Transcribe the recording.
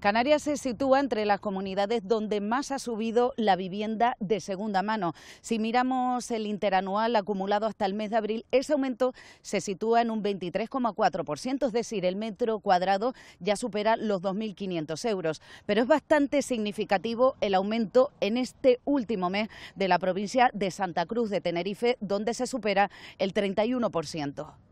Canarias se sitúa entre las comunidades donde más ha subido la vivienda de segunda mano. Si miramos el interanual acumulado hasta el mes de abril, ese aumento se sitúa en un 23,4%, es decir, el metro cuadrado ya supera los 2.500 euros. Pero es bastante significativo el aumento en este último mes de la provincia de Santa Cruz de Tenerife, donde se supera el 31%.